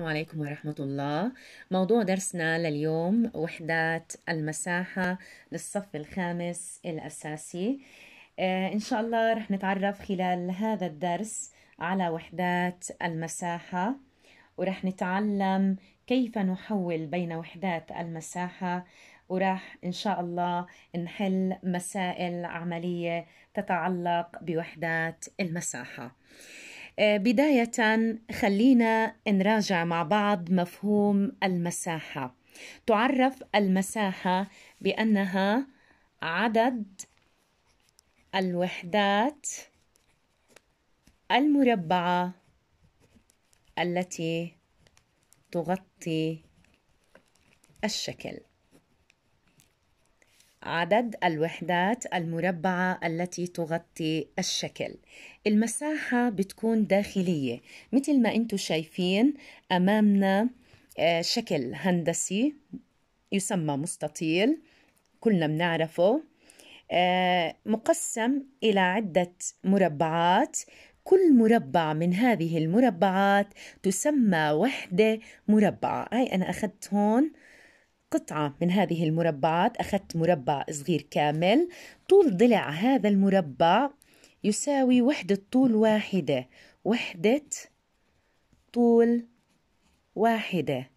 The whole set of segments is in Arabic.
السلام عليكم ورحمة الله موضوع درسنا لليوم وحدات المساحة للصف الخامس الأساسي آه، إن شاء الله رح نتعرف خلال هذا الدرس على وحدات المساحة ورح نتعلم كيف نحول بين وحدات المساحة وراح إن شاء الله نحل مسائل عملية تتعلق بوحدات المساحة آه، بداية خلينا نراجع مع بعض مفهوم المساحة تعرف المساحة بأنها عدد الوحدات المربعة التي تغطي الشكل عدد الوحدات المربعة التي تغطي الشكل المساحة بتكون داخلية مثل ما انتم شايفين أمامنا آه، شكل هندسي يسمى مستطيل كلنا بنعرفه آه، مقسم إلى عدة مربعات كل مربع من هذه المربعات تسمى وحدة مربعة أي أنا أخذت هون قطعة من هذه المربعات أخذت مربع صغير كامل طول ضلع هذا المربع يساوي وحدة طول واحدة وحدة طول واحدة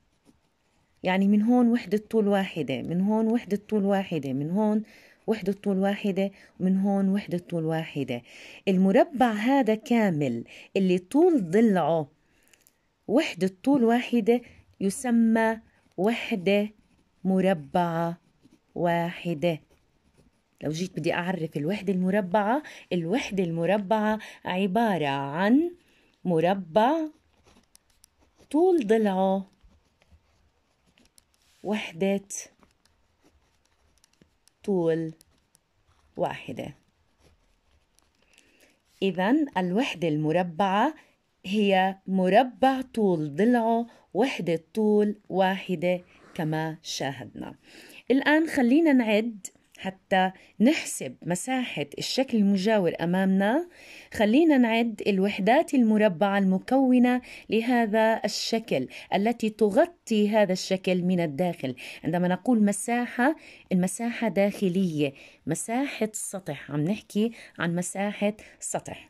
يعني من هون وحدة طول واحدة من هون وحدة طول واحدة من هون وحدة طول واحدة ومن هون وحدة طول واحدة المربع هذا كامل اللي طول ضلعه وحدة طول واحدة يسمى وحدة مربعة واحدة لو جيت بدي أعرف الوحدة المربعة الوحدة المربعة عبارة عن مربع طول ضلعه وحدة طول واحدة إذا الوحدة المربعة هي مربع طول ضلعه وحدة طول واحدة كما شاهدنا الآن خلينا نعد حتى نحسب مساحة الشكل المجاور أمامنا خلينا نعد الوحدات المربعة المكونة لهذا الشكل التي تغطي هذا الشكل من الداخل عندما نقول مساحة المساحة داخلية مساحة سطح عم نحكي عن مساحة سطح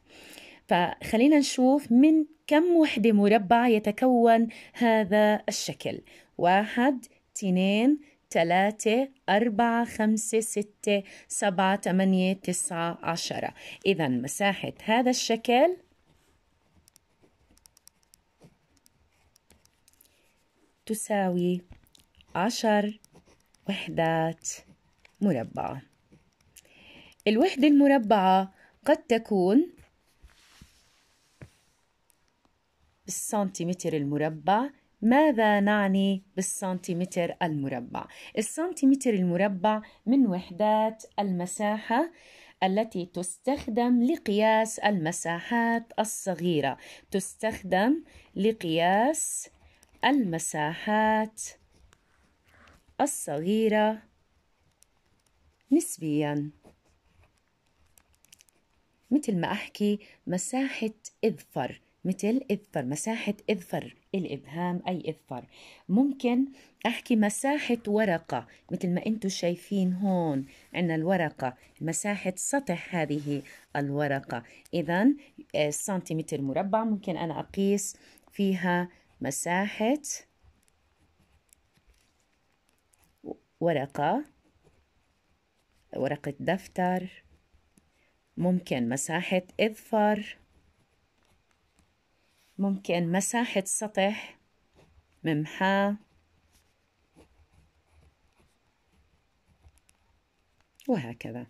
فخلينا نشوف من كم وحدة مربعة يتكون هذا الشكل واحد اثنين ثلاثة أربعة خمسة ستة سبعة ثمانية تسعة عشرة إذا مساحة هذا الشكل تساوي عشر وحدات مربعة الوحدة المربعة قد تكون بالسنتيمتر المربع ماذا نعني بالسنتيمتر المربع؟ السنتيمتر المربع من وحدات المساحة التي تستخدم لقياس المساحات الصغيرة تستخدم لقياس المساحات الصغيرة نسبياً مثل ما أحكي مساحة إذفر مثل اذفر مساحة اذفر الإبهام أي اذفر ممكن أحكي مساحة ورقة مثل ما أنتم شايفين هون عندنا الورقة مساحة سطح هذه الورقة إذا آه، سنتيمتر مربع ممكن أنا أقيس فيها مساحة ورقة ورقة دفتر ممكن مساحة إظفر ممكن مساحة سطح ممحاة وهكذا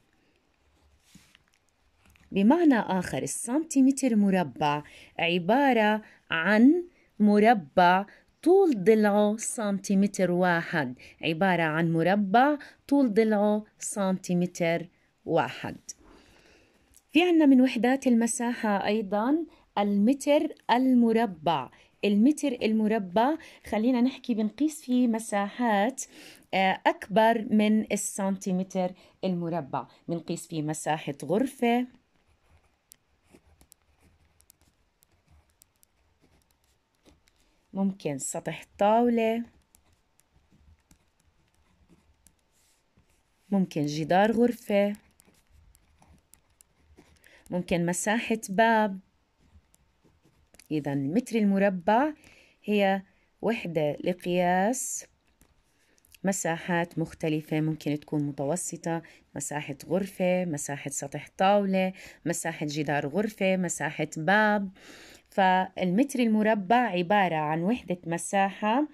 بمعنى آخر السنتيمتر مربع عبارة عن مربع طول ضلعه سنتيمتر واحد عبارة عن مربع طول ضلعه سنتيمتر واحد في عنا من وحدات المساحة أيضاً المتر المربع المتر المربع خلينا نحكي بنقيس فيه مساحات آه، أكبر من السنتيمتر المربع بنقيس فيه مساحة غرفة ممكن سطح طاولة ممكن جدار غرفة ممكن مساحة باب إذا المتر المربع هي وحدة لقياس مساحات مختلفة ممكن تكون متوسطة مساحة غرفة مساحة سطح طاولة مساحة جدار غرفة مساحة باب فالمتر المربع عبارة عن وحدة مساحة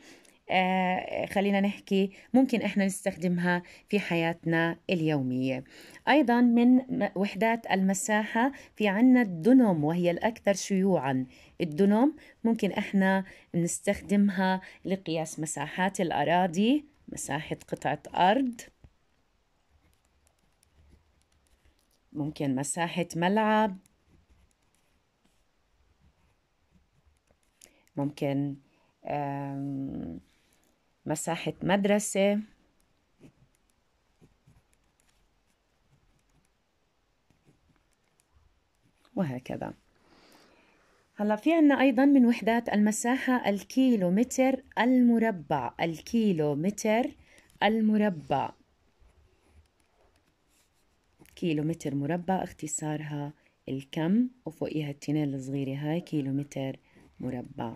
آه، خلينا نحكي ممكن احنا نستخدمها في حياتنا اليوميه ايضا من وحدات المساحه في عنا الدنم وهي الاكثر شيوعا الدنم ممكن احنا نستخدمها لقياس مساحات الاراضي مساحه قطعه ارض ممكن مساحه ملعب ممكن مساحة مدرسة وهكذا هلا في عنا ايضا من وحدات المساحه الكيلومتر المربع الكيلومتر المربع كيلومتر مربع اختصارها الكم وفوقيها التنين الصغيره هاي كيلومتر مربع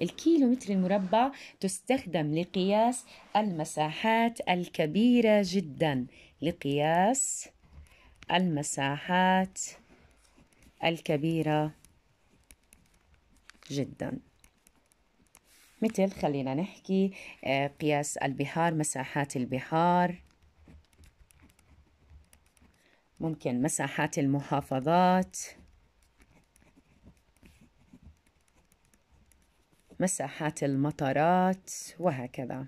الكيلومتر المربع تستخدم لقياس المساحات الكبيرة جدا لقياس المساحات الكبيرة جدا مثل خلينا نحكي آه، قياس البحار مساحات البحار ممكن مساحات المحافظات مساحات المطارات وهكذا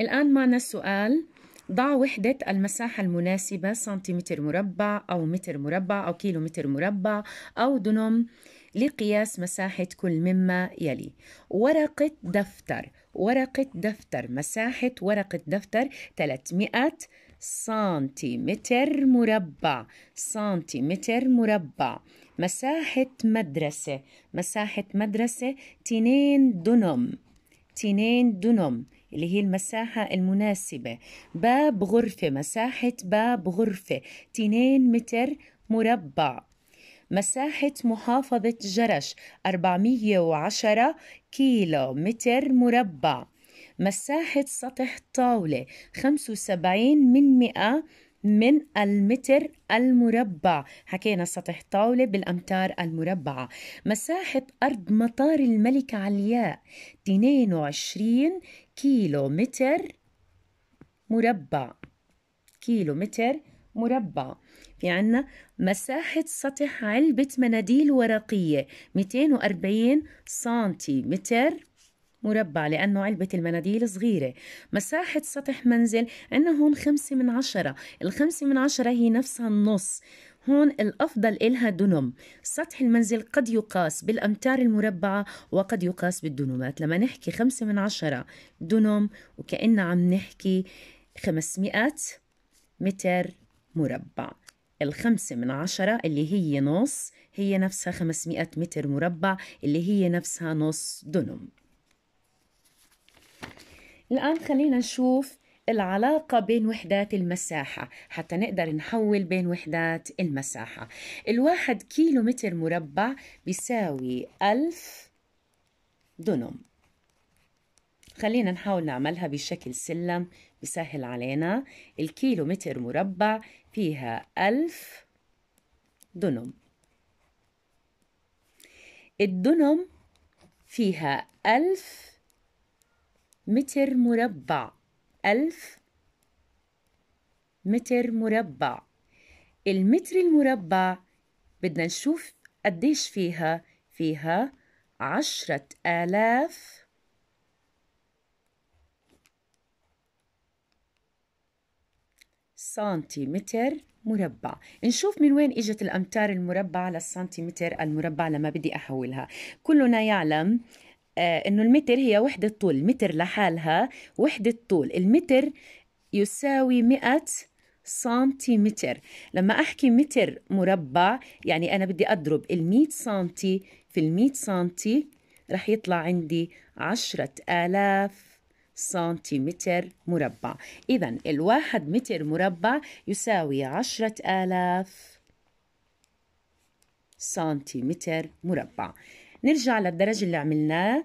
الآن معنا السؤال ضع وحدة المساحة المناسبة سنتيمتر مربع أو متر مربع أو كيلو متر مربع أو دنم لقياس مساحة كل مما يلي ورقة دفتر ورقة دفتر مساحة ورقة دفتر 300 سنتيمتر مربع سنتيمتر مربع مساحة مدرسة مساحة مدرسة تنين دنم تنين دنم اللي هي المساحة المناسبة باب غرفة مساحة باب غرفة تنين متر مربع مساحة محافظة جرش 410 كيلو متر مربع مساحة سطح طاولة 75 من 100 من المتر المربع حكينا سطح طاولة بالأمتار المربعة مساحة أرض مطار الملكة علياء 22 كيلو متر مربع كيلو متر مربع في عنا مساحة سطح علبة مناديل ورقية 240 سنتيمتر مربع لأنه علبة المناديل صغيرة مساحة سطح منزل عندنا هون خمسة من عشرة الخمسة من عشرة هي نفسها النص هون الأفضل إلها دنم سطح المنزل قد يقاس بالأمتار المربعة وقد يقاس بالدونمات لما نحكي خمسة من عشرة دنم وكأننا عم نحكي 500 متر مربع الخمسة من عشرة اللي هي نص هي نفسها 500 متر مربع اللي هي نفسها نص دنم الآن خلينا نشوف العلاقة بين وحدات المساحة حتى نقدر نحول بين وحدات المساحة الواحد كيلو متر مربع بيساوي ألف دونم خلينا نحاول نعملها بشكل سلم بسهل علينا الكيلو متر مربع فيها ألف دونم الدنم فيها ألف متر مربع ألف متر مربع المتر المربع بدنا نشوف قديش فيها فيها عشرة آلاف سنتيمتر مربع نشوف من وين اجت الأمتار المربعة للسنتيمتر المربع لما بدي أحولها كلنا يعلم آه، انه المتر هي وحده طول متر لحالها وحده طول المتر يساوي مئة سنتيمتر لما احكي متر مربع يعني انا بدي اضرب المئة 100 سنتي في المئة 100 سنتي رح يطلع عندي عشرة آلاف سنتيمتر مربع إذا الواحد متر مربع يساوي عشرة آلاف سنتيمتر مربع نرجع للدرج اللي عملناه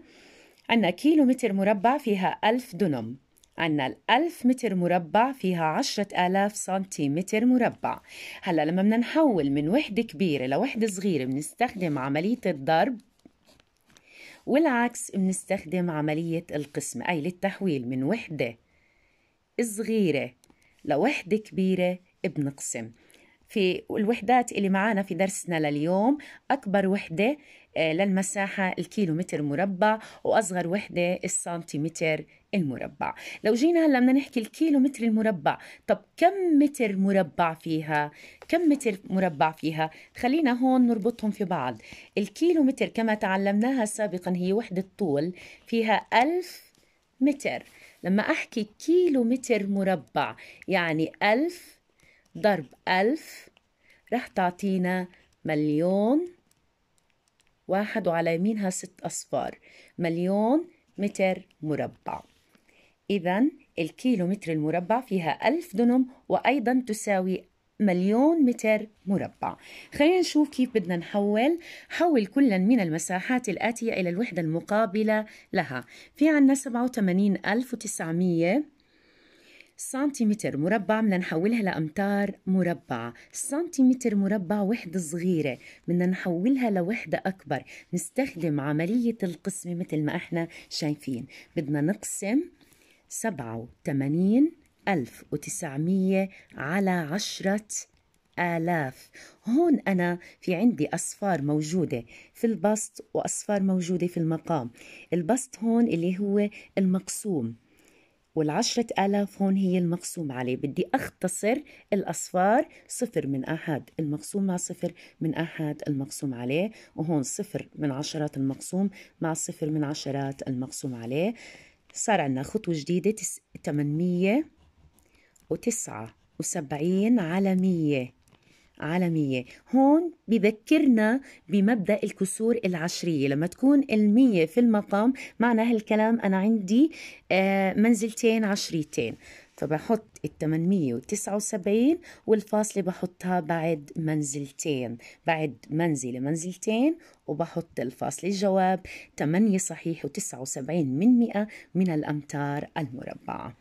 عنا كيلو متر مربع فيها ألف دنم عنا الألف متر مربع فيها عشرة آلاف سنتيمتر مربع هلأ لما بدنا نحول من وحدة كبيرة لوحدة صغيرة بنستخدم عملية الضرب والعكس بنستخدم عملية القسم أي للتحويل من وحدة صغيرة لوحدة كبيرة بنقسم في الوحدات اللي معانا في درسنا لليوم أكبر وحدة آه، للمساحة الكيلومتر مربع وأصغر وحدة السنتيمتر المربع لو جينا هلا بدنا نحكي الكيلومتر المربع طب كم متر مربع فيها كم متر مربع فيها خلينا هون نربطهم في بعض الكيلومتر كما تعلمناها سابقا هي وحدة طول فيها ألف متر لما أحكي كيلومتر مربع يعني ألف ضرب ألف رح تعطينا مليون واحد وعلى يمينها ست أصفار مليون متر مربع إذا الكيلو متر المربع فيها ألف دنم وأيضا تساوي مليون متر مربع خلينا نشوف كيف بدنا نحول حول كلا من المساحات الآتية إلى الوحدة المقابلة لها في عنا 87900 سنتيمتر مربع بدنا نحولها لأمتار مربعة سنتيمتر مربع وحدة صغيرة بدنا نحولها لوحدة أكبر نستخدم عملية القسمة مثل ما احنا شايفين بدنا نقسم 87900 ألف وتسعمية على عشرة آلاف هون أنا في عندي أصفار موجودة في البسط وأصفار موجودة في المقام البسط هون اللي هو المقسوم والعشرة آلاف هون هي المقسوم عليه بدي أختصر الأصفار صفر من أحد المقسوم مع صفر من أحد المقسوم عليه وهون صفر من عشرات المقسوم مع صفر من عشرات المقسوم عليه صار عندنا خطوة جديدة تس... وتسعة وسبعين على مية عالمية هون بذكرنا بمبدأ الكسور العشرية لما تكون المية في المقام معنى هالكلام أنا عندي آه، منزلتين عشريتين فبحط ال 879 والفاصلة بحطها بعد منزلتين بعد منزلة منزلتين وبحط الفاصلة الجواب 8 صحيح و79 من 100 من الأمتار المربعة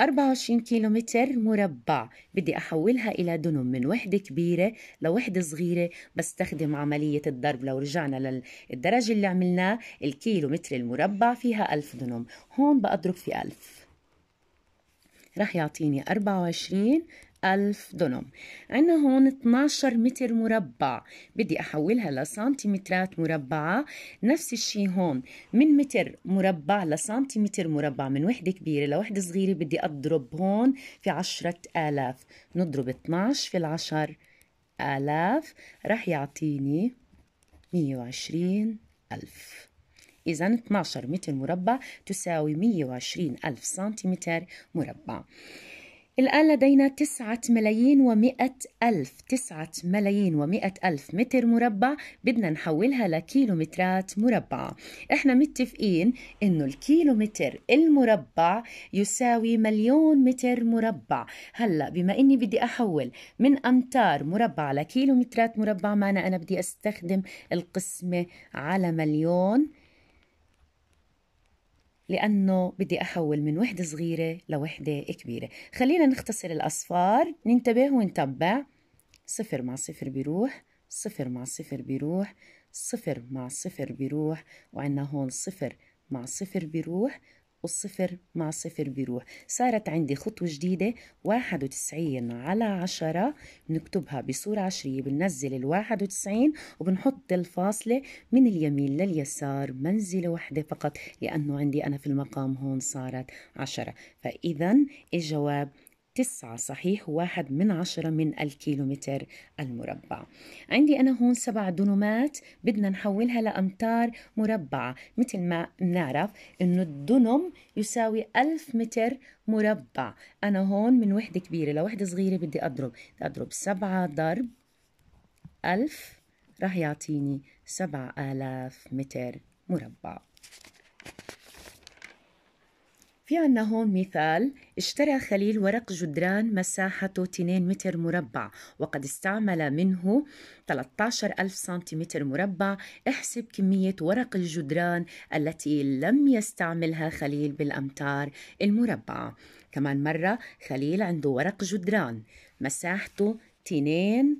24 كيلومتر مربع بدي أحولها إلى دنم من وحدة كبيرة لوحدة صغيرة بستخدم عملية الضرب لو رجعنا للدرجة اللي عملناه الكيلومتر المربع فيها 1000 دنم هون بأضرب في 1000 رح يعطيني 24 ألف دونم عنا هون 12 متر مربع بدي أحولها لسنتيمترات مربعة نفس الشي هون من متر مربع لسنتيمتر مربع من وحدة كبيرة لوحدة صغيرة بدي أضرب هون في عشرة آلاف نضرب 12 في العشر آلاف رح يعطيني 120 ألف إذا 12 متر مربع تساوي 120 ألف سنتيمتر مربع الآن لدينا تسعة ملايين ومئة ألف تسعة ملايين ومئة ألف متر مربع بدنا نحولها لكيلومترات مربعة إحنا متفقين إنه الكيلومتر المربع يساوي مليون متر مربع هلأ بما إني بدي أحول من أمتار مربعة لكيلومترات مربع معنا أنا بدي أستخدم القسمة على مليون لأنه بدي أحول من وحدة صغيرة لوحدة كبيرة خلينا نختصر الأصفار ننتبه ونتبع صفر مع صفر بيروح صفر مع صفر بيروح صفر مع صفر بيروح وعنا هون صفر مع صفر بيروح والصفر مع صفر بيروح صارت عندي خطوة جديدة 91 على 10 بنكتبها بصورة عشرية بننزل ال 91 وبنحط الفاصلة من اليمين لليسار منزلة واحدة فقط لأنه عندي أنا في المقام هون صارت 10 فإذا الجواب تسعة صحيح واحد من عشرة من الكيلومتر المربع عندي أنا هون سبع دنومات بدنا نحولها لأمتار مربعة مثل ما بنعرف إنه الدنم يساوي ألف متر مربع أنا هون من وحدة كبيرة لوحدة صغيرة بدي أضرب أضرب سبعة ضرب ألف رح يعطيني سبعة آلاف متر مربع في عنا هون مثال اشترى خليل ورق جدران مساحته 2 متر مربع وقد استعمل منه 13 ألف سنتيمتر مربع احسب كمية ورق الجدران التي لم يستعملها خليل بالأمتار المربعة كمان مرة خليل عنده ورق جدران مساحته 2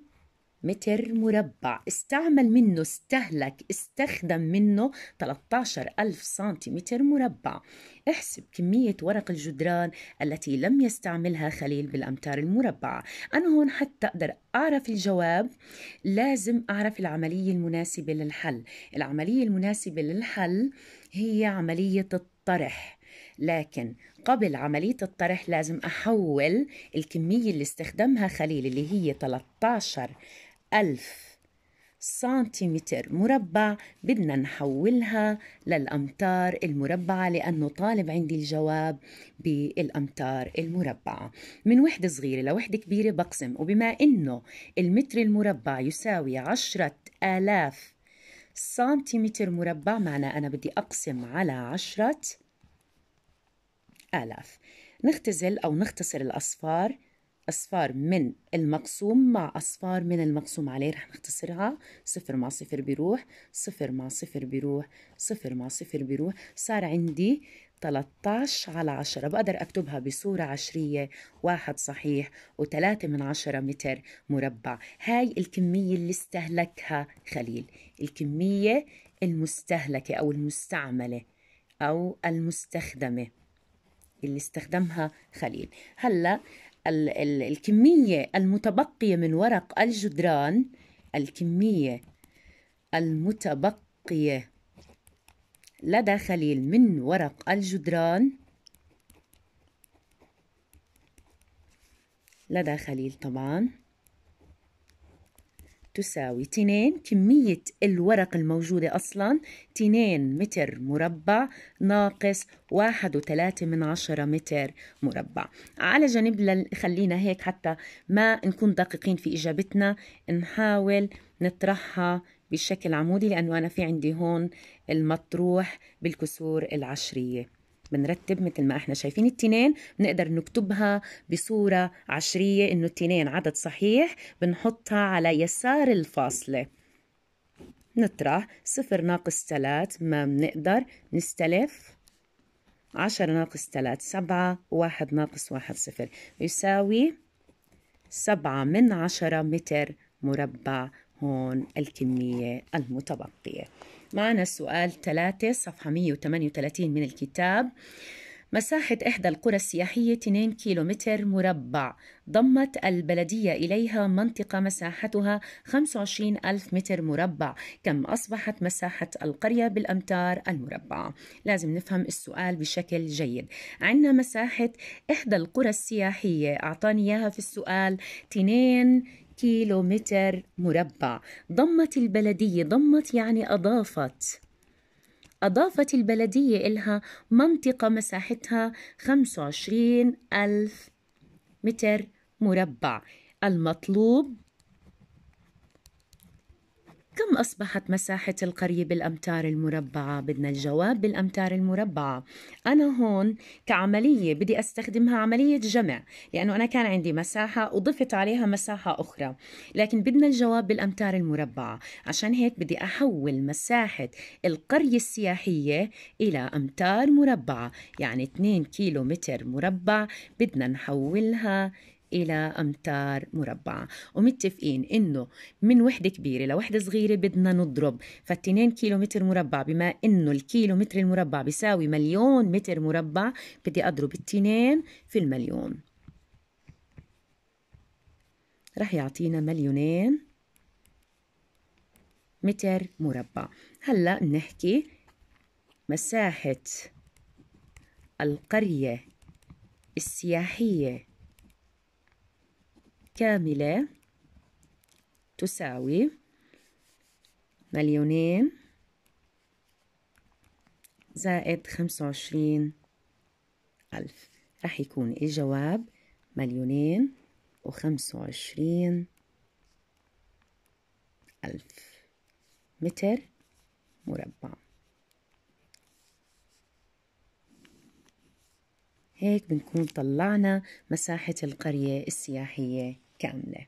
متر مربع استعمل منه استهلك استخدم منه 13 ألف سنتيمتر مربع احسب كمية ورق الجدران التي لم يستعملها خليل بالأمتار المربعة أنا هون حتى أقدر أعرف الجواب لازم أعرف العملية المناسبة للحل العملية المناسبة للحل هي عملية الطرح لكن قبل عملية الطرح لازم أحول الكمية اللي استخدمها خليل اللي هي 13 ألف سنتيمتر مربع بدنا نحولها للأمتار المربعة لأنه طالب عندي الجواب بالأمتار المربعة من وحدة صغيرة لوحدة كبيرة بقسم وبما أنه المتر المربع يساوي عشرة آلاف سنتيمتر مربع معنى أنا بدي أقسم على عشرة آلاف نختزل أو نختصر الأصفار أصفار من المقسوم مع أصفار من المقسوم عليه رح نختصرها صفر مع صفر بيروح صفر مع صفر بيروح صفر مع صفر بيروح صار عندي 13 على 10 بقدر أكتبها بصورة عشرية واحد صحيح وثلاثة من عشرة متر مربع هاي الكمية اللي استهلكها خليل الكمية المستهلكة أو المستعملة أو المستخدمة اللي استخدمها خليل هلا الكمية المتبقية من ورق الجدران الكمية المتبقية لدى خليل من ورق الجدران لدى خليل طبعاً تساوي 2 كمية الورق الموجودة أصلا 2 متر مربع ناقص واحد وثلاثة من عشرة متر مربع على جنب خلينا هيك حتى ما نكون دقيقين في إجابتنا نحاول نطرحها بشكل عمودي لأنه أنا في عندي هون المطروح بالكسور العشرية بنرتب مثل ما احنا شايفين التنين بنقدر نكتبها بصورة عشرية انه التنين عدد صحيح بنحطها على يسار الفاصلة نطرح صفر ناقص تلات ما بنقدر نستلف عشرة ناقص تلات سبعة واحد ناقص واحد صفر يساوي سبعة من عشرة متر مربع هون الكمية المتبقية معنا السؤال 3 صفحة 138 من الكتاب مساحة إحدى القرى السياحية 2 كيلومتر مربع ضمت البلدية إليها منطقة مساحتها 25 ألف متر مربع كم أصبحت مساحة القرية بالأمتار المربعة لازم نفهم السؤال بشكل جيد عندنا مساحة إحدى القرى السياحية أعطاني إياها في السؤال 2 كيلومتر مربع ضمت البلدية ضمت يعني أضافت أضافت البلدية إلها منطقة مساحتها 25 ألف متر مربع المطلوب كم أصبحت مساحة القرية بالأمتار المربعة؟ بدنا الجواب بالأمتار المربعة أنا هون كعملية بدي أستخدمها عملية جمع لأنه أنا كان عندي مساحة وضفت عليها مساحة أخرى لكن بدنا الجواب بالأمتار المربعة عشان هيك بدي أحول مساحة القرية السياحية إلى أمتار مربعة يعني 2 كيلو متر مربع بدنا نحولها إلى أمتار مربعة ومتفقين إنه من وحدة كبيرة لوحدة صغيرة بدنا نضرب فالتنين كيلو متر مربع بما إنه الكيلو متر المربع بيساوي مليون متر مربع بدي أضرب التنين في المليون رح يعطينا مليونين متر مربع هلأ نحكي مساحة القرية السياحية كاملة تساوي مليونين زائد خمسة وعشرين ألف رح يكون الجواب مليونين وخمسة وعشرين ألف متر مربع هيك بنكون طلعنا مساحة القرية السياحية 看的。